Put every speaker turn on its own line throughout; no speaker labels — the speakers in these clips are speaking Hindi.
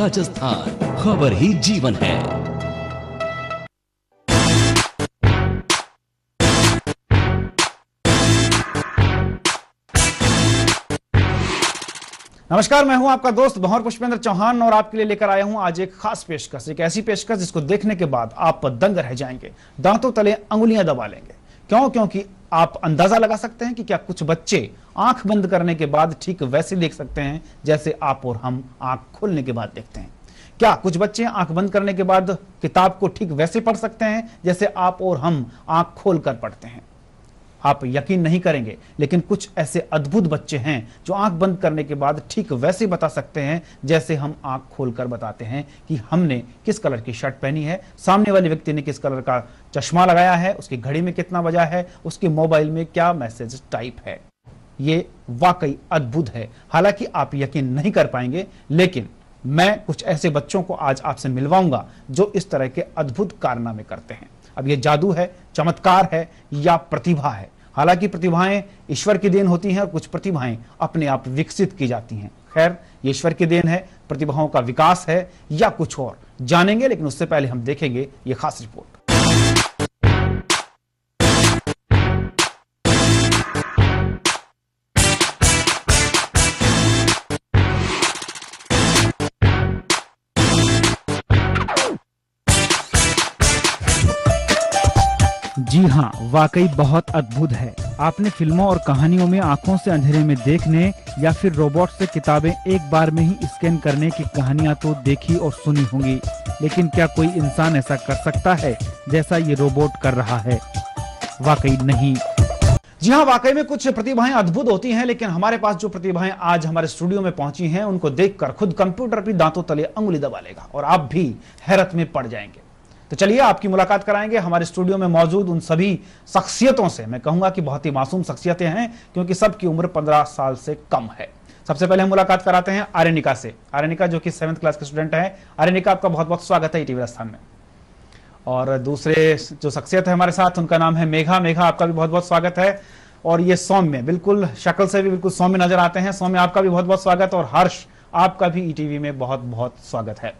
राजस्थान खबर ही जीवन है नमस्कार मैं हूं आपका दोस्त भंवर पुष्पेंद्र चौहान और आपके लिए लेकर आया हूं आज एक खास पेशकश एक ऐसी पेशकश जिसको देखने के बाद आप दंग रह जाएंगे दांतों तले अंगुलियां दबा लेंगे क्यों क्योंकि आप अंदाजा लगा सकते हैं कि क्या कुछ बच्चे आंख बंद करने के बाद ठीक वैसे देख सकते हैं जैसे आप और हम आंख खोलने के बाद देखते हैं क्या कुछ बच्चे आंख बंद करने के बाद किताब को ठीक वैसे पढ़ सकते हैं जैसे आप और हम आंख खोल कर पढ़ते हैं आप यकीन नहीं करेंगे लेकिन कुछ ऐसे अद्भुत बच्चे हैं जो आंख बंद करने के बाद ठीक वैसे बता सकते हैं जैसे हम आंख खोलकर बताते हैं कि हमने किस कलर की शर्ट पहनी है सामने वाले व्यक्ति ने किस कलर का चश्मा लगाया है उसकी घड़ी में कितना बजा है उसके मोबाइल में क्या मैसेज टाइप है ये वाकई अद्भुत है हालांकि आप यकीन नहीं कर पाएंगे लेकिन मैं कुछ ऐसे बच्चों को आज आपसे मिलवाऊंगा जो इस तरह के अद्भुत कारनामे करते हैं अब ये जादू है चमत्कार है या प्रतिभा है हालांकि प्रतिभाएं ईश्वर की देन होती हैं और कुछ प्रतिभाएं अपने आप विकसित की जाती हैं खैर ये ईश्वर की देन है प्रतिभाओं का विकास है या कुछ और जानेंगे लेकिन उससे पहले हम देखेंगे ये खास रिपोर्ट जी हाँ वाकई बहुत अद्भुत है आपने फिल्मों और कहानियों में आंखों से अंधेरे में देखने या फिर रोबोट से किताबें एक बार में ही स्कैन करने की कहानियां तो देखी और सुनी होंगी लेकिन क्या कोई इंसान ऐसा कर सकता है जैसा ये रोबोट कर रहा है वाकई नहीं जी हाँ वाकई में कुछ प्रतिभाएं अद्भुत होती हैं लेकिन हमारे पास जो प्रतिभाएं आज हमारे स्टूडियो में पहुंची हैं उनको देखकर खुद कंप्यूटर भी दांतों तले अंगुली दबा लेगा और आप भी हैरत में पड़ जाएंगे तो चलिए आपकी मुलाकात कराएंगे हमारे स्टूडियो में मौजूद उन सभी शख्सियतों से मैं कहूंगा कि बहुत ही मासूम शख्सियतें हैं क्योंकि सबकी उम्र पंद्रह साल से कम है सबसे पहले हम मुलाकात कराते हैं आर्यनिका से आर्यनिका जो कि सेवन्थ क्लास के स्टूडेंट है आर्यनिका आपका बहुत बहुत स्वागत है ईटीवी e स्थान में और दूसरे जो शख्सियत है हमारे साथ उनका नाम है मेघा मेघा आपका भी बहुत बहुत स्वागत है और ये सौम्य बिल्कुल शक्ल से भी बिल्कुल सौम्य नजर आते हैं सौम्य आपका भी बहुत बहुत स्वागत और हर्ष आपका भी ईटीवी e में बहुत बहुत स्वागत है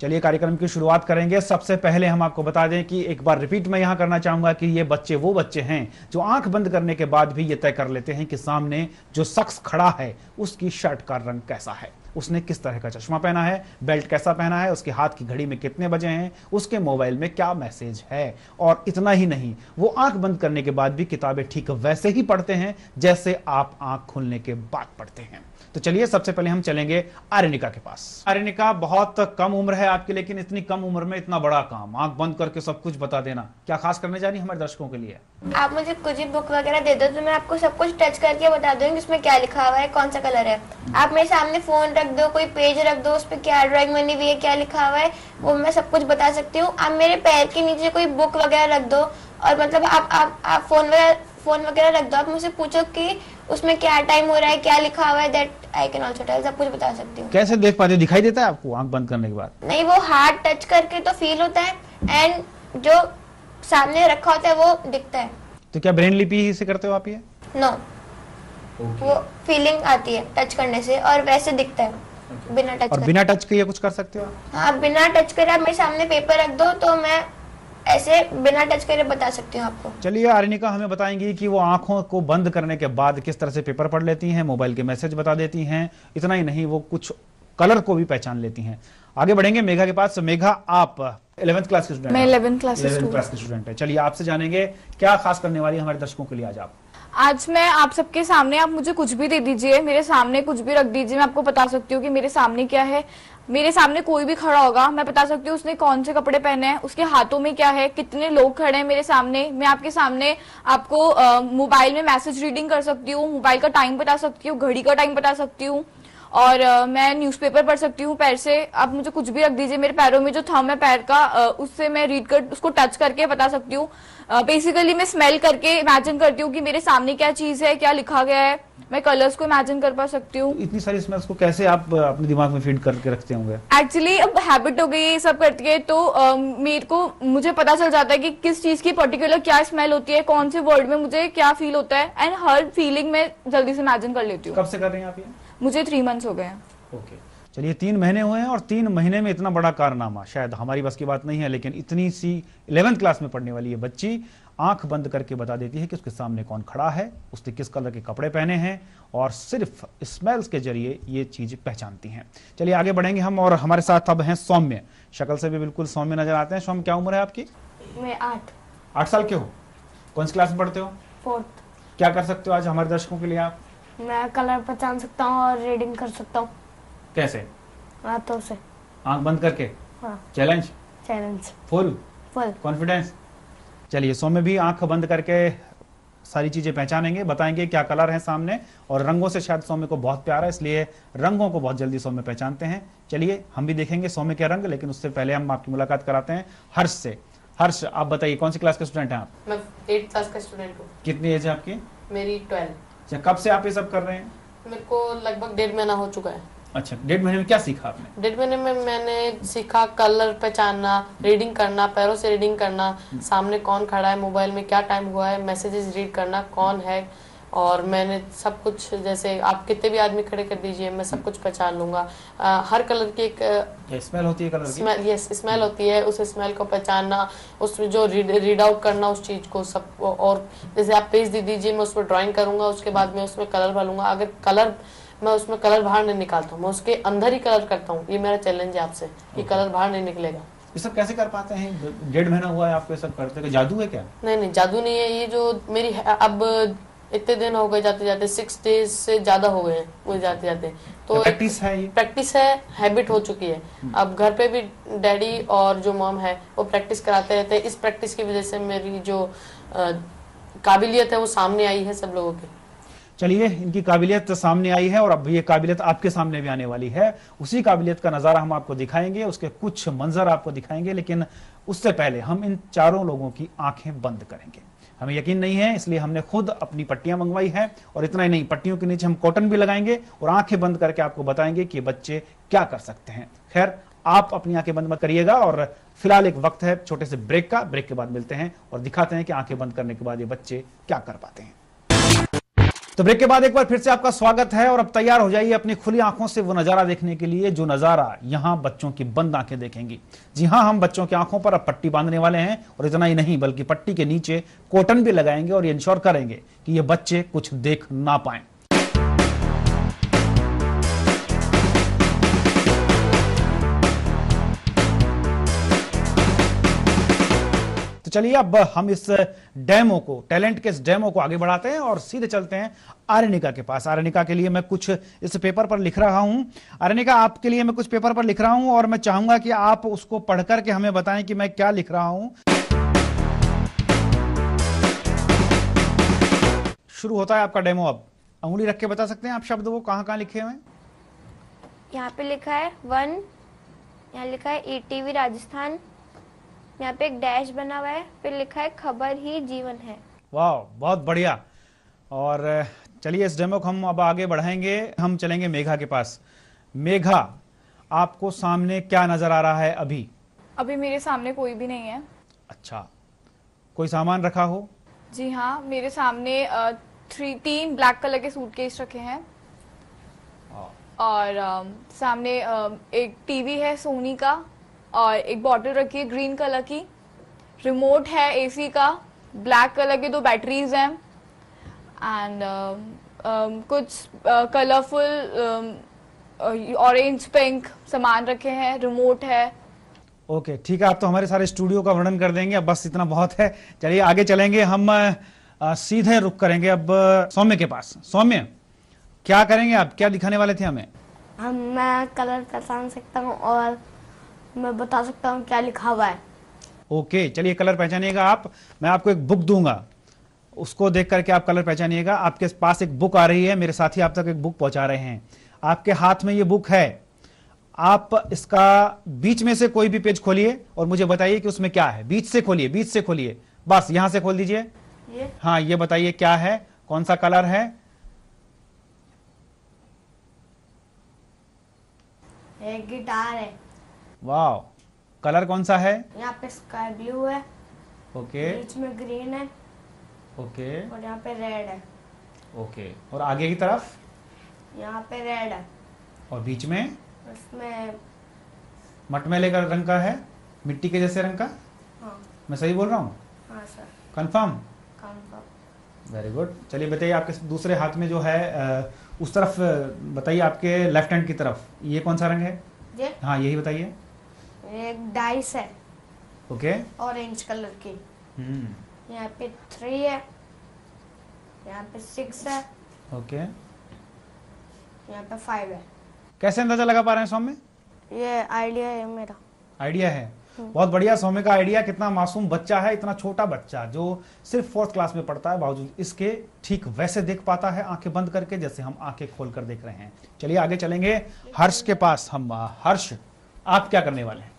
चलिए कार्यक्रम की शुरुआत करेंगे सबसे पहले हम आपको बता दें कि एक बार रिपीट मैं यहाँ करना चाहूंगा कि ये बच्चे वो बच्चे हैं जो आंख बंद करने के बाद भी ये तय कर लेते हैं कि सामने जो शख्स खड़ा है उसकी शर्ट का रंग कैसा है उसने किस तरह का चश्मा पहना है बेल्ट कैसा पहना है उसके हाथ की घड़ी में कितने बजे हैं उसके मोबाइल में क्या मैसेज है और इतना ही नहीं वो आंख बंद करने के बाद भी किताबें ठीक वैसे ही पढ़ते हैं जैसे आप आंख खुलने के बाद पढ़ते हैं तो चलिए सबसे पहले हम चलेंगे आर्यनिका के पास आर्यनिका बहुत कम उम्र है आपकी लेकिन इतनी कम उम्र में इतना बड़ा काम आंख बंद करके सब कुछ बता देना क्या खास करने जा रही हमारे दर्शकों के लिए
आप मुझे कुछ बुक वगैरह दे दो तो मैं आपको सब कुछ टच करके बता दूंगी उसमें क्या लिखा हुआ है कौन सा कलर है आप मेरे सामने फोन रख दो कोई पेज रख दो उस पर क्या ड्राइंग बनी हुई है क्या लिखा हुआ है वो मैं सब कुछ बता सकती हूँ आप मेरे पैर के नीचे कोई बुक वगैरह रख दो और मतलब आप आप आप फोन वगैरह फोन वगैरह रख दो आप मुझसे पूछो कि उसमें क्या टाइम हो रहा है क्या लिखा हुआ है that I can also tell सब कुछ बता सकती हूँ
कैसे देख पाते दिखाई देता है आपको आंख बंद करने के बाद नहीं
वो हाथ टच करके तो फील होता है एंड जो सामने रखा होता है वो दिखता है
तो क्या ब्रेन लिपि से करते हो आप ये नो no. okay.
वो फीलिंग आती है टच करने से और वैसे दिखता है okay. बिना टच और बिना
टच किए कुछ कर सकते हो
हाँ बिना टच करे आप मेरे सामने पेपर रख दो तो मैं ऐसे बिना टच करे बता सकती हूँ आपको
चलिए अरनिका हमें बताएंगी कि वो आंखों को बंद करने के बाद किस तरह से पेपर पढ़ लेती हैं मोबाइल के मैसेज बता देती हैं इतना ही नहीं वो कुछ कलर को भी पहचान लेती हैं आगे बढ़ेंगे मेघा के पास मेघा आप इलेवेंथ क्लास के स्टूडेंट मैं इलेवेंथ क्लास के स्टूडेंट है चलिए आपसे जानेंगे क्या खास करने वाली हमारे दर्शकों के लिए आज आप
आज मैं आप सबके सामने आप मुझे कुछ भी दे दीजिए मेरे सामने कुछ भी रख दीजिए मैं आपको बता सकती हूँ कि मेरे सामने क्या है मेरे सामने कोई भी खड़ा होगा मैं बता सकती हूँ उसने कौन से कपड़े पहने हैं उसके हाथों में क्या है कितने लोग खड़े हैं मेरे सामने मैं आपके सामने आपको मोबाइल में मैसेज रीडिंग कर सकती हूँ मोबाइल का टाइम बता सकती हूँ घड़ी का टाइम बता सकती हूँ और आ, मैं न्यूज़पेपर पढ़ सकती हूँ पैर से आप मुझे कुछ भी रख दीजिए मेरे पैरों में जो थम है पैर का आ, उससे मैं रीड कर उसको टच करके बता सकती हूँ बेसिकली मैं स्मेल करके इमेजिन करती हूँ कि मेरे सामने क्या चीज है क्या लिखा गया है मैं कलर्स को इमेजिन कर पा सकती हूँ
इतनी सारी स्मेल्स को कैसे आप अपने दिमाग में फीड करके रखते होंगे
एक्चुअली अब हैबिट हो गई ये सब करके तो मेरे को मुझे पता चल जाता है कि किस चीज की पर्टिकुलर क्या स्मेल होती है कौन से वर्ड में मुझे क्या फील होता है एंड हर फीलिंग में जल्दी से इमेजिन कर लेती हूँ कब से कर रही हैं आप ये मुझे थ्री मंथ्स हो गए हैं
ओके okay. चलिए तीन महीने हुए हैं और तीन महीने में इतना बड़ा कारनामा शायद हमारी बस की बात नहीं है लेकिन इतनी सी इलेवेंथ क्लास में पढ़ने वाली ये बच्ची आंख बंद करके बता देती है कि उसके सामने कौन खड़ा है उसने किस कलर के कपड़े पहने हैं और सिर्फ स्मेल्स के जरिए ये चीज पहचानती हैं चलिए आगे बढ़ेंगे हम और हमारे साथ अब हैं सौम्य शक्ल से भी बिल्कुल सौम्य नजर आते हैं सौम्य क्या उम्र है आपकी मैं आठ आठ साल के हो कौन सी क्लास में पढ़ते हो फोर्थ क्या कर सकते हो आज हमारे दर्शकों के लिए आप
मैं कलर पहचान सकता हूँ और रीडिंग कर सकता हूँ कैसे हाथों से
आंख बंद करके challenge challenge full full confidence चलिए सो में भी आंख बंद करके सारी चीजें पहचानेंगे बताएंगे क्या कलर है सामने और रंगों से शायद सौम्य को बहुत प्यारा है इसलिए रंगों को बहुत जल्दी सौम्य पहचानते हैं चलिए हम भी देखेंगे सौम्य के रंग लेकिन उससे पहले हम आपकी मुलाकात कराते हैं हर्ष से हर्ष आप बताइए कौन सी क्लास के स्टूडेंट हैं आप
मैं क्लास का स्टूडेंट हूँ
कितनी एज है आपकी मेरी ट्वेल्व अच्छा, कब से आप ये सब कर रहे हैं
मेरे को लगभग डेढ़ महीना हो चुका है
अच्छा डेढ़ महीने में क्या सीखा आपने
डेढ़ महीने में मैंने सीखा कलर पहचानना रीडिंग करना पैरों से रीडिंग करना हम्म। सामने कौन खड़ा है मोबाइल में क्या टाइम हुआ है मैसेजेस रीड करना कौन है और मैंने सब कुछ जैसे आप कितने भी आदमी खड़े कर दीजिए मैं सब हम्म। कुछ पहचान लूंगा आ, हर कलर की एक
स्मेल होती है कलर की स्मेल
यस स्मेल होती है उस स्मेल को पहचानना उसमें जो रीड रीड आउट करना उस चीज को सब और जैसे आप पेज दे दीजिए मैं उस पर ड्राइंग करूंगा उसके बाद मैं उसमें कलर भरूंगा अगर कलर मैं उसमें कलर बाहर नहीं निकालता हूँ मैं उसके अंदर ही कलर करता हूँ ये मेरा चैलेंज है आपसे कि कलर बाहर नहीं निकलेगा
ये सब कैसे कर पाते हैं डेढ़ महीना हुआ है आपको सब करते हैं जादू है क्या
नहीं नहीं जादू नहीं है ये जो मेरी अब इतने दिन हो गए जाते जाते सिक्स डेज से ज्यादा हो गए वो जाते जाते तो प्रैक्टिस है ये प्रैक्टिस है हैबिट हो चुकी है हम्म। अब घर पे भी डैडी और जो मॉम है वो प्रैक्टिस कराते रहते हैं इस प्रैक्टिस की वजह से मेरी जो काबिलियत है वो सामने आई है सब लोगों की
चलिए इनकी काबिलियत सामने आई है और अब ये काबिलियत आपके सामने भी आने वाली है उसी काबिलियत का नज़ारा हम आपको दिखाएंगे उसके कुछ मंजर आपको दिखाएंगे लेकिन उससे पहले हम इन चारों लोगों की आंखें बंद करेंगे हमें यकीन नहीं है इसलिए हमने खुद अपनी पट्टियां मंगवाई हैं और इतना ही नहीं पट्टियों के नीचे हम कॉटन भी लगाएंगे और आंखें बंद करके आपको बताएंगे कि बच्चे क्या कर सकते हैं खैर आप अपनी आंखें बंद मत करिएगा और फिलहाल एक वक्त है छोटे से ब्रेक का ब्रेक के बाद मिलते हैं और दिखाते हैं कि आंखें बंद करने के बाद ये बच्चे क्या कर पाते हैं तो ब्रेक के बाद एक बार फिर से आपका स्वागत है और अब तैयार हो जाइए अपनी खुली आंखों से वो नजारा देखने के लिए जो नजारा यहां बच्चों की बंद आंखें देखेंगी जी हां हम बच्चों की आंखों पर अब पट्टी बांधने वाले हैं और इतना ही नहीं बल्कि पट्टी के नीचे कॉटन भी लगाएंगे और इंश्योर करेंगे कि ये बच्चे कुछ देख ना पाए तो चलिए अब हम इस डेमो को टैलेंट के इस डेमो को आगे बढ़ाते हैं और सीधे चलते हैं आरनिका के पास आरनिका के लिए मैं कुछ इस पेपर पर लिख रहा हूं आरनिका आपके लिए मैं कुछ पेपर पर लिख रहा हूं और मैं चाहूंगा कि आप उसको पढ़ करके हमें बताएं कि मैं क्या लिख रहा हूं शुरू होता है आपका डेमो अब उंगली रख के बता सकते हैं आप शब्द वो कहां कहां लिखे हुए
यहाँ पे लिखा है वन यहाँ लिखा है ईटीवी राजस्थान यहाँ पे एक डैश बना हुआ है फिर लिखा है खबर ही जीवन है
वाह बहुत बढ़िया और चलिए इस डेमो को हम अब आगे बढ़ाएंगे हम चलेंगे मेघा के पास मेघा आपको सामने क्या नजर आ रहा है अभी
अभी मेरे सामने कोई भी नहीं है
अच्छा कोई सामान रखा हो
जी हाँ मेरे सामने थ्री तीन ब्लैक कलर के सूटकेस रखे हैं और आ, सामने आ, एक टीवी है सोनी का और एक बॉटल रखी है ग्रीन कलर की रिमोट है एसी का ब्लैक कलर की दो बैटरीज हैं एंड um, um, कुछ कलरफुल ऑरेंज पिंक सामान रखे हैं रिमोट है
ओके okay, ठीक है आप तो हमारे सारे स्टूडियो का वर्णन कर देंगे अब बस इतना बहुत है चलिए आगे चलेंगे हम आ, uh, uh, सीधे रुक करेंगे अब uh, सौम्य के पास सौम्य क्या करेंगे आप क्या दिखाने वाले थे हमें
हम मैं कलर पहचान सकता हूँ और मैं बता सकता हूँ क्या लिखा हुआ है
ओके चलिए कलर पहचानिएगा आप मैं आपको एक बुक दूंगा उसको देख करके आप कलर पहचानिएगा आपके पास एक बुक आ रही है मेरे ही आप तक एक बुक पहुंचा रहे हैं आपके हाथ में ये बुक है आप इसका बीच में से कोई भी पेज खोलिए और मुझे बताइए कि उसमें क्या है बीच से खोलिए बीच से खोलिए बस यहां से खोल दीजिए हाँ ये बताइए क्या है कौन सा कलर है
एक गिटार है
वाह कलर कौन सा है
यहाँ पे स्काई ब्लू है
ओके बीच
में ग्रीन है ओके और यहाँ पे रेड है
ओके और आगे की तरफ
यहाँ पे रेड है और बीच में उसमें
मटमेले का रंग का है मिट्टी के जैसे रंग का हाँ। मैं सही बोल रहा हूँ कन्फर्म कंफर्म वेरी गुड चलिए बताइए आपके दूसरे हाथ में जो है उस तरफ बताइए आपके लेफ्ट हैंड की तरफ ये कौन सा रंग है ये हाँ यही बताइए
एक डाइस है ओके okay. ऑरेंज कलर की
हम्म
यहाँ पे थ्री है यहाँ पे सिक्स है
ओके okay.
यहाँ पे फाइव है
कैसे अंदाजा लगा पा रहे हैं सौम्य
ये आइडिया है मेरा आइडिया है hmm.
बहुत बढ़िया सौम्य का आइडिया कितना मासूम बच्चा है इतना छोटा बच्चा जो सिर्फ फोर्थ क्लास में पढ़ता है बावजूद इसके ठीक वैसे देख पाता है आंखें बंद करके जैसे हम आंखें खोल कर देख रहे हैं चलिए आगे चलेंगे हर्ष के पास हम हर्ष आप क्या करने वाले हैं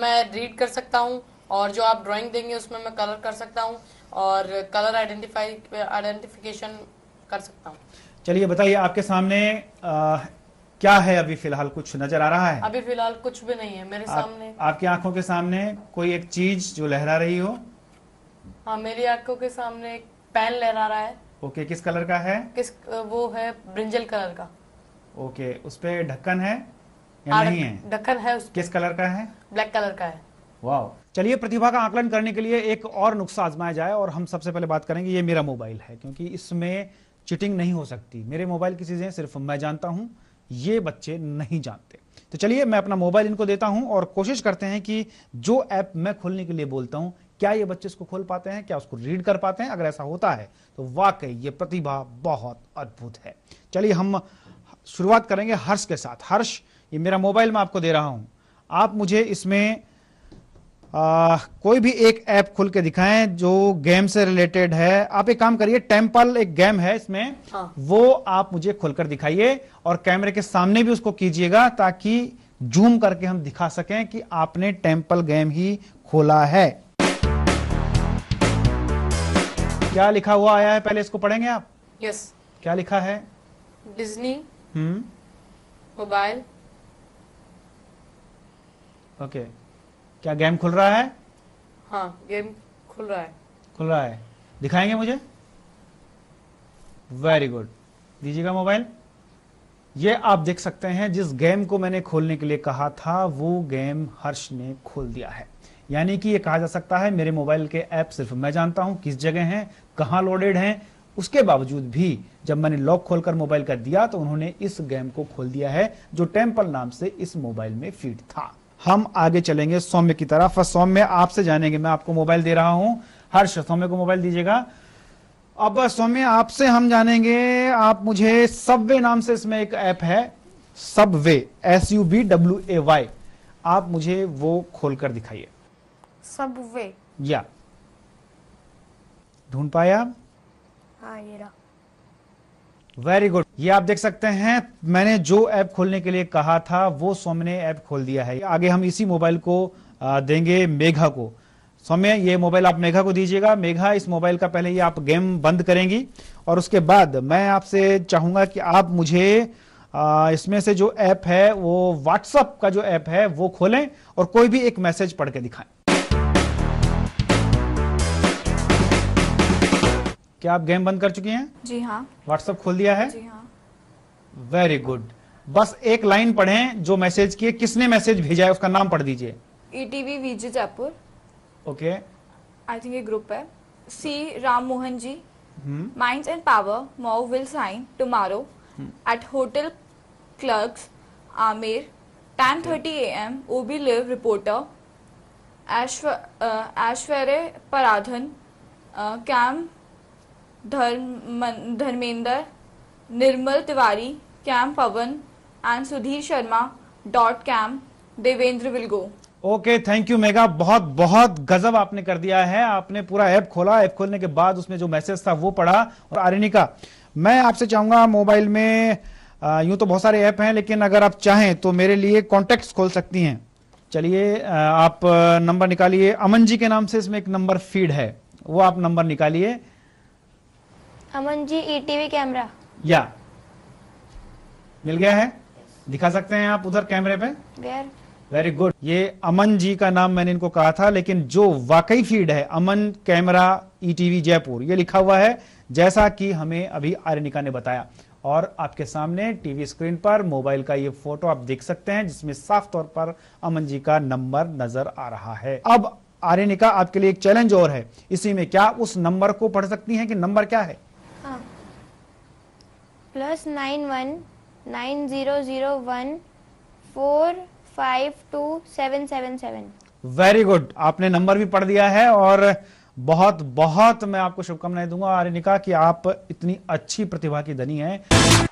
मैं रीड कर सकता हूँ और जो आप ड्राइंग देंगे उसमें मैं कलर कर सकता हूँ और कलर आइडेंटिफाई आइडेंटिफिकेशन कर सकता हूँ
चलिए बताइए आपके सामने आ, क्या है अभी फिलहाल कुछ नजर आ रहा है
अभी फिलहाल कुछ भी नहीं है मेरे आप, सामने
आपकी आंखों के सामने कोई एक चीज जो लहरा रही हो
हाँ मेरी आंखों के सामने एक पेन लहरा रहा है
ओके okay, किस कलर का है
किस वो है ब्रिंजल कलर का
ओके okay, उस पर ढक्कन है या नहीं है ढक्कन है उस किस कलर का है
ब्लैक कलर का है
वाह चलिए प्रतिभा का आकलन करने के लिए एक और नुस्खा आजमाया जाए और हम सबसे पहले बात करेंगे ये मेरा मोबाइल है क्योंकि इसमें चिटिंग नहीं हो सकती मेरे मोबाइल की चीजें सिर्फ मैं जानता हूं ये बच्चे नहीं जानते तो चलिए मैं अपना मोबाइल इनको देता हूं और कोशिश करते हैं कि जो ऐप मैं खोलने के लिए बोलता हूं क्या ये बच्चे इसको खोल पाते हैं क्या उसको रीड कर पाते हैं अगर ऐसा होता है तो वाकई ये प्रतिभा बहुत अद्भुत है चलिए हम शुरुआत करेंगे हर्ष के साथ हर्ष ये मेरा मोबाइल में आपको दे रहा हूं आप मुझे इसमें आ, कोई भी एक ऐप खुल के दिखाएं जो गेम से रिलेटेड है आप एक काम करिए टेम्पल एक गेम है इसमें हाँ। वो आप मुझे खोलकर दिखाइए और कैमरे के सामने भी उसको कीजिएगा ताकि जूम करके हम दिखा सकें कि आपने टेम्पल गेम ही खोला है क्या लिखा हुआ आया है पहले इसको पढ़ेंगे आप यस yes. क्या लिखा है डिज्नी हम्म। मोबाइल ओके क्या गेम खुल रहा है
हाँ गेम खुल रहा है
खुल रहा है दिखाएंगे मुझे वेरी गुड दीजिएगा मोबाइल ये आप देख सकते हैं जिस गेम को मैंने खोलने के लिए कहा था वो गेम हर्ष ने खोल दिया है यानी कि ये कहा जा सकता है मेरे मोबाइल के ऐप सिर्फ मैं जानता हूं किस जगह हैं कहां लोडेड हैं उसके बावजूद भी जब मैंने लॉक खोलकर मोबाइल का दिया तो उन्होंने इस गेम को खोल दिया है जो टेम्पल नाम से इस मोबाइल में फीड था हम आगे चलेंगे सौम्य की तरफ और सौम्य आपसे जानेंगे मैं आपको मोबाइल दे रहा हूं हर्ष सौम्य को मोबाइल दीजिएगा अब सौम्य आपसे हम जानेंगे आप मुझे सबवे नाम से इसमें एक ऐप है Subway S U B W A Y आप मुझे वो खोलकर दिखाइए सबवे या ढूंढ पाया हाँ ये रहा वेरी गुड ये आप देख सकते हैं मैंने जो ऐप खोलने के लिए कहा था वो सौम्य ने ऐप खोल दिया है आगे हम इसी मोबाइल को देंगे मेघा को सौम्य ये मोबाइल आप मेघा को दीजिएगा मेघा इस मोबाइल का पहले ये आप गेम बंद करेंगी और उसके बाद मैं आपसे चाहूंगा कि आप मुझे इसमें से जो ऐप है वो व्हाट्सअप का जो ऐप है वो खोलें और कोई भी एक मैसेज पढ़ के दिखाएं क्या आप गेम बंद कर चुकी हैं जी हाँ व्हाट्सएप खोल दिया है जी हाँ वेरी गुड बस एक लाइन पढ़ें जो मैसेज किए किसने मैसेज भेजा है उसका नाम पढ़ दीजिए
ETV Vijay Jaipur okay I think ये ग्रुप है C Ram Mohan ji mind and power मॉ will sign tomorrow at hotel Clarks Amer ten thirty A M O B live reporter Paradhan Pradhan uh, Cam Dharm Dharmendra Nirmal Tiwari cam Pawan and Sudhir Sharma dot cam Devendra विलगो
ओके थैंक यू मेगा बहुत बहुत गजब आपने कर दिया है आपने पूरा ऐप खोला ऐप खोलने के बाद उसमें जो मैसेज था वो पढ़ा और आरिनिका मैं आपसे चाहूंगा मोबाइल में यूं तो बहुत सारे ऐप हैं लेकिन अगर आप चाहें तो मेरे लिए कॉन्टेक्ट खोल सकती हैं चलिए आप नंबर निकालिए अमन जी के नाम से इसमें एक नंबर फीड है वो आप नंबर निकालिए
अमन जी ई टीवी कैमरा
या मिल गया है दिखा सकते हैं आप उधर कैमरे पे वेयर वेरी गुड ये अमन जी का नाम मैंने इनको कहा था लेकिन जो वाकई फीड है Aman camera E e TV Jaipur ये लिखा हुआ है जैसा कि हमें अभी आर्यनिका ने बताया और आपके सामने टीवी स्क्रीन पर मोबाइल का ये फोटो आप देख सकते हैं जिसमें साफ तौर पर अमन जी का नंबर नजर आ रहा है अब आर्यनिका आपके लिए एक चैलेंज और है इसी में क्या उस नंबर को पढ़ सकती हैं कि नंबर क्या है
plus nine one nine zero zero one four five two seven seven seven
very good आपने नंबर भी पढ़ दिया है और बहुत बहुत मैं आपको शुभकामनाएं दूंगा आर्यनिका कि आप इतनी अच्छी प्रतिभा की धनी हैं